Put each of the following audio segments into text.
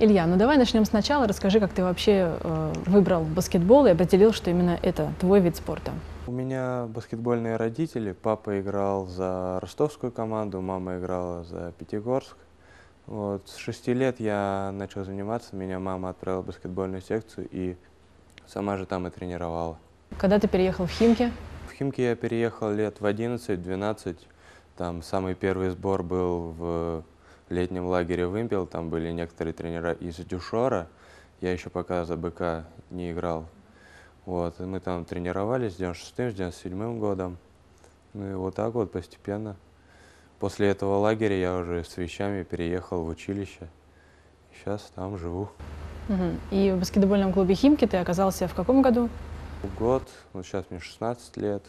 Илья, ну давай начнем сначала. Расскажи, как ты вообще э, выбрал баскетбол и определил, что именно это твой вид спорта. У меня баскетбольные родители. Папа играл за ростовскую команду, мама играла за Пятигорск. Вот. С шести лет я начал заниматься, меня мама отправила в баскетбольную секцию и сама же там и тренировала. Когда ты переехал в Химки? В Химки я переехал лет в 11-12. Там самый первый сбор был в летнем лагере «Вымпел», там были некоторые тренера из Дюшора, я еще пока за БК не играл. Вот, и мы там тренировались с 96-м, с 97-м годом. Ну и вот так вот постепенно. После этого лагеря я уже с вещами переехал в училище. Сейчас там живу. И в баскетбольном клубе «Химки» ты оказался в каком году? Год, ну сейчас мне 16 лет.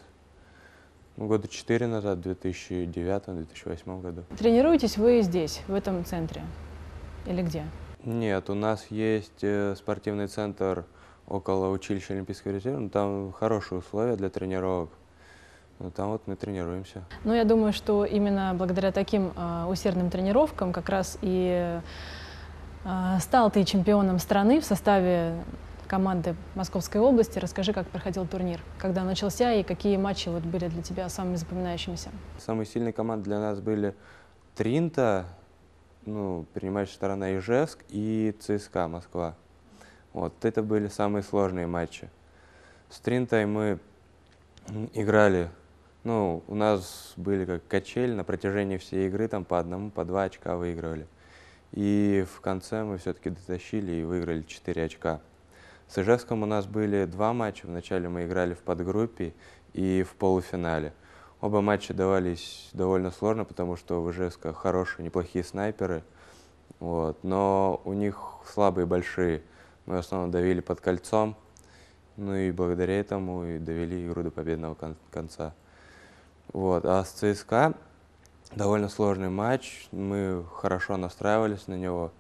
Ну, года четыре назад, в 2009-2008 году. Тренируетесь вы здесь, в этом центре? Или где? Нет, у нас есть э, спортивный центр около училища Олимпийского резерва. Но там хорошие условия для тренировок. Ну, там вот мы тренируемся. Ну, я думаю, что именно благодаря таким э, усердным тренировкам как раз и э, стал ты чемпионом страны в составе команды Московской области. Расскажи, как проходил турнир, когда начался и какие матчи вот были для тебя самыми запоминающимися? Самые сильные команды для нас были Тринта, ну, принимающая сторона Ижевск и ЦСКА Москва. Вот, это были самые сложные матчи. С Тринтой мы играли, ну, у нас были как качель, на протяжении всей игры там по одному, по два очка выигрывали. И в конце мы все-таки дотащили и выиграли 4 очка. С Ижевском у нас были два матча. Вначале мы играли в подгруппе и в полуфинале. Оба матча давались довольно сложно, потому что в Ижевске хорошие, неплохие снайперы. Вот. Но у них слабые большие. Мы в основном давили под кольцом. Ну и благодаря этому и довели игру до победного кон конца. Вот. А с ЦСКА довольно сложный матч. Мы хорошо настраивались на него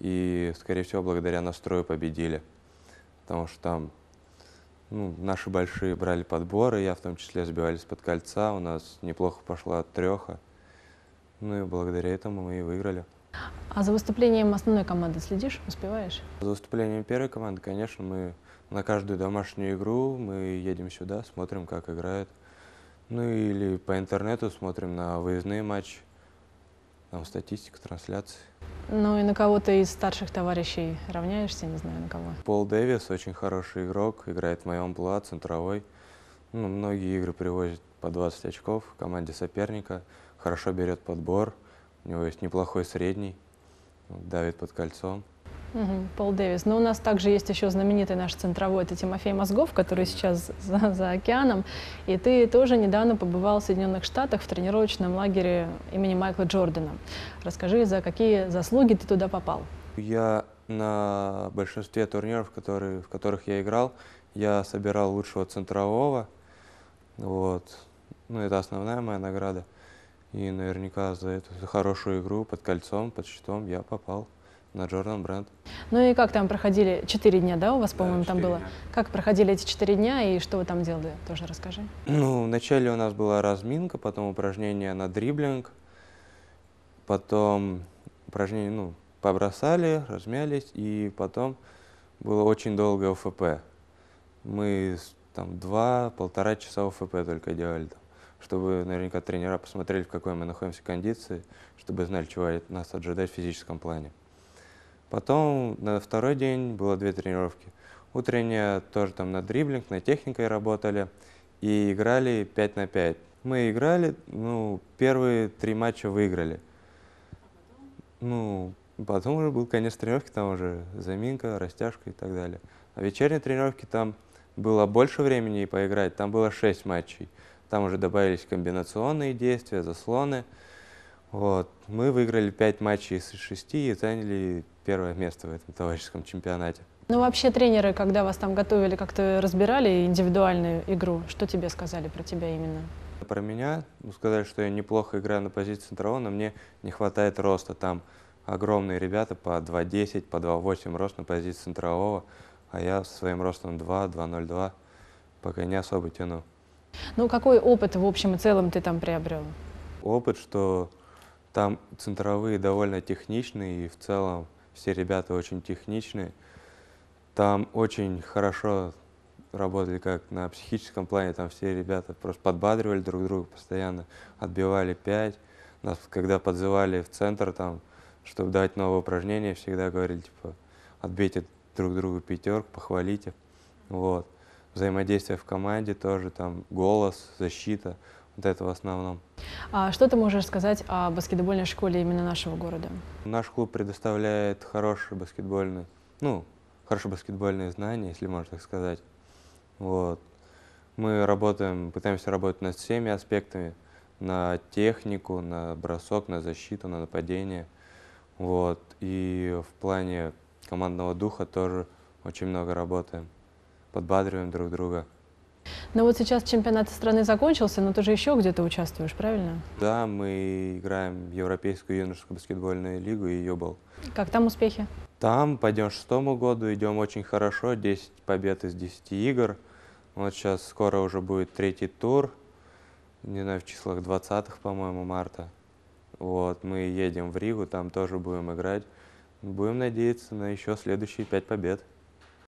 и, скорее всего, благодаря настрою победили потому что там ну, наши большие брали подборы, я в том числе сбивались под кольца, у нас неплохо пошла от треха. Ну и благодаря этому мы и выиграли. А за выступлением основной команды следишь, успеваешь? За выступлением первой команды, конечно, мы на каждую домашнюю игру мы едем сюда, смотрим, как играют. Ну или по интернету смотрим на выездные матчи там статистика трансляции. Ну и на кого ты из старших товарищей равняешься, не знаю на кого. Пол Дэвис очень хороший игрок, играет в моем пла, центровой. Ну, многие игры привозят по 20 очков в команде соперника, хорошо берет подбор, у него есть неплохой средний, давит под кольцом. Угу, Пол Дэвис. Но у нас также есть еще знаменитый наш центровой, это Тимофей Мозгов, который сейчас за, за океаном. И ты тоже недавно побывал в Соединенных Штатах в тренировочном лагере имени Майкла Джордана. Расскажи, за какие заслуги ты туда попал? Я на большинстве турниров, которые, в которых я играл, я собирал лучшего центрового. Вот. Ну, это основная моя награда. И наверняка за эту за хорошую игру под кольцом, под щитом я попал на Джордан Бренд. Ну и как там проходили? Четыре дня, да, у вас, по-моему, да, там было? Дня. Как проходили эти четыре дня и что вы там делали? Тоже расскажи. Ну, вначале у нас была разминка, потом упражнение на дриблинг, потом упражнение, ну, побросали, размялись, и потом было очень долгое ОФП. Мы там два-полтора часа ОФП только делали там чтобы наверняка тренера посмотрели, в какой мы находимся кондиции, чтобы знали, чего нас ожидать в физическом плане. Потом на второй день было две тренировки. Утренняя тоже там на дриблинг, на техникой работали и играли 5 на 5. Мы играли, ну, первые три матча выиграли. Ну, потом уже был конец тренировки, там уже заминка, растяжка и так далее. А вечерней тренировки там было больше времени поиграть, там было 6 матчей. Там уже добавились комбинационные действия, заслоны. Вот. Мы выиграли 5 матчей из 6 и заняли первое место в этом товарищеском чемпионате. Ну, вообще тренеры, когда вас там готовили, как-то разбирали индивидуальную игру, что тебе сказали про тебя именно? Про меня ну, сказали, что я неплохо играю на позиции центрового, но мне не хватает роста. Там огромные ребята по 2.10, по 2.8 рост на позиции центрового, а я со своим ростом 2, 2.02 пока не особо тяну. Ну, какой опыт в общем и целом ты там приобрел? Опыт, что там центровые довольно техничные, и в целом все ребята очень техничные. Там очень хорошо работали как на психическом плане, там все ребята просто подбадривали друг друга постоянно, отбивали пять. Нас, когда подзывали в центр, там, чтобы дать новое упражнение, всегда говорили, типа, отбейте друг другу пятерку, похвалите. Вот. Взаимодействие в команде тоже, там, голос, защита. Вот это в основном. А что ты можешь сказать о баскетбольной школе именно нашего города? Наш клуб предоставляет хорошие баскетбольные, ну, хорошие баскетбольные знания, если можно так сказать. Вот. Мы работаем, пытаемся работать над всеми аспектами, на технику, на бросок, на защиту, на нападение. Вот. И в плане командного духа тоже очень много работаем, подбадриваем друг друга. Но вот сейчас чемпионат страны закончился, но ты же еще где-то участвуешь, правильно? Да, мы играем в Европейскую юношескую баскетбольную лигу и Йобал. Как там успехи? Там пойдем к шестому году, идем очень хорошо, 10 побед из 10 игр. Вот сейчас скоро уже будет третий тур, не знаю, в числах 20-х, по-моему, марта. Вот, мы едем в Ригу, там тоже будем играть. Будем надеяться на еще следующие пять побед.